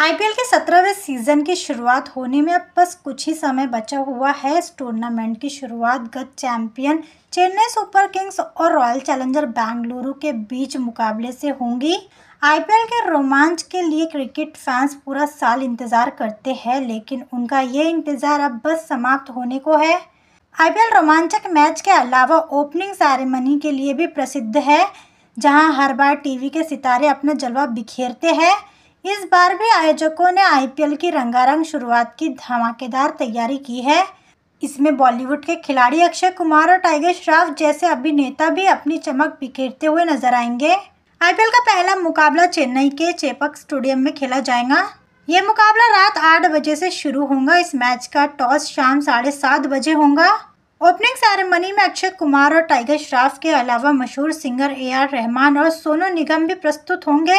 IPL के सत्रहवें season की शुरुआत होने में अब बस कुछ ही समय बचा हुआ है इस टूर्नामेंट की शुरुआत गत चैंपियन चेन्नई सुपर किंग्स और रॉयल चैलेंजर बेंगलुरु के बीच मुकाबले से होंगी आईपीएल के रोमांच के लिए क्रिकेट फैंस पूरा साल इंतज़ार करते हैं लेकिन उनका ये इंतज़ार अब बस समाप्त होने को है आईपीएल रोमांचक मैच के अलावा ओपनिंग सेरेमनी के लिए भी प्रसिद्ध है जहां हर बार टीवी के सितारे अपना जलवा बिखेरते हैं इस बार भी आयोजकों ने आईपीएल की रंगारंग शुरुआत की धमाकेदार तैयारी की है इसमें बॉलीवुड के खिलाड़ी अक्षय कुमार और टाइगर श्रॉफ जैसे अभिनेता भी अपनी चमक बिखेरते हुए नजर आएंगे आईपीएल का पहला मुकाबला चेन्नई के चेपक स्टेडियम में खेला जाएगा ये मुकाबला रात आठ बजे से शुरू होगा इस मैच का टॉस शाम साढ़े सात बजे होगा ओपनिंग सेरेमनी में अक्षय कुमार और टाइगर श्रॉफ के अलावा मशहूर सिंगर ए आर रहमान और सोनू निगम भी प्रस्तुत होंगे